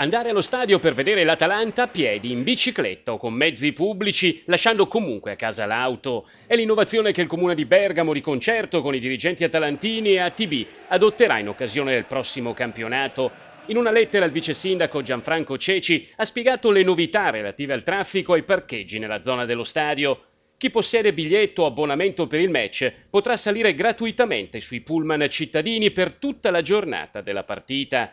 Andare allo stadio per vedere l'Atalanta a piedi, in bicicletta o con mezzi pubblici, lasciando comunque a casa l'auto, è l'innovazione che il comune di Bergamo, di concerto con i dirigenti atalantini e ATB, adotterà in occasione del prossimo campionato. In una lettera il vice sindaco Gianfranco Ceci ha spiegato le novità relative al traffico e ai parcheggi nella zona dello stadio. Chi possiede biglietto o abbonamento per il match potrà salire gratuitamente sui pullman cittadini per tutta la giornata della partita.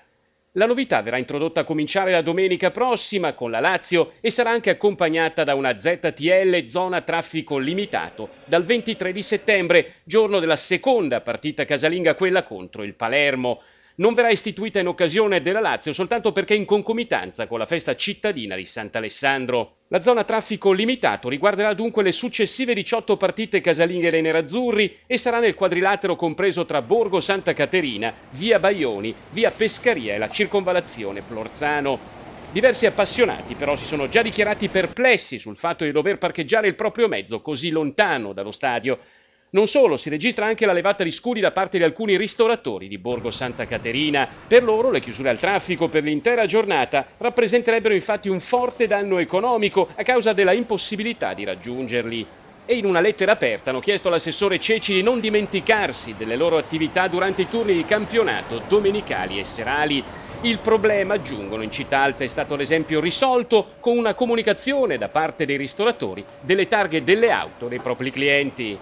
La novità verrà introdotta a cominciare la domenica prossima con la Lazio e sarà anche accompagnata da una ZTL zona traffico limitato dal 23 di settembre, giorno della seconda partita casalinga, quella contro il Palermo non verrà istituita in occasione della Lazio soltanto perché in concomitanza con la festa cittadina di Sant'Alessandro. La zona traffico limitato riguarderà dunque le successive 18 partite casalinghe dei nerazzurri e sarà nel quadrilatero compreso tra Borgo Santa Caterina, via Baioni, via Pescaria e la circonvalazione Plorzano. Diversi appassionati però si sono già dichiarati perplessi sul fatto di dover parcheggiare il proprio mezzo così lontano dallo stadio. Non solo, si registra anche la levata di scudi da parte di alcuni ristoratori di Borgo Santa Caterina. Per loro le chiusure al traffico per l'intera giornata rappresenterebbero infatti un forte danno economico a causa della impossibilità di raggiungerli. E in una lettera aperta hanno chiesto all'assessore Ceci di non dimenticarsi delle loro attività durante i turni di campionato domenicali e serali. Il problema, aggiungono in città alta, è stato ad esempio risolto con una comunicazione da parte dei ristoratori delle targhe delle auto dei propri clienti.